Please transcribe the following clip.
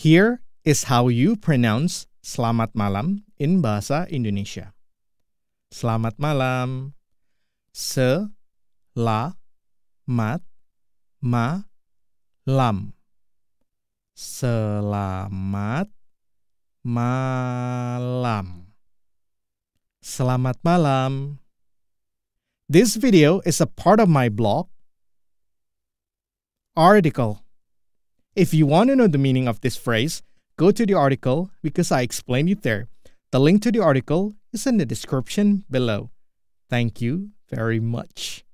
Here is how you pronounce selamat malam in bahasa Indonesia. Selamat malam. Se la mat ma lam. Selamat malam. Selamat malam. This video is a part of my blog article if you want to know the meaning of this phrase, go to the article because I explained it there. The link to the article is in the description below. Thank you very much.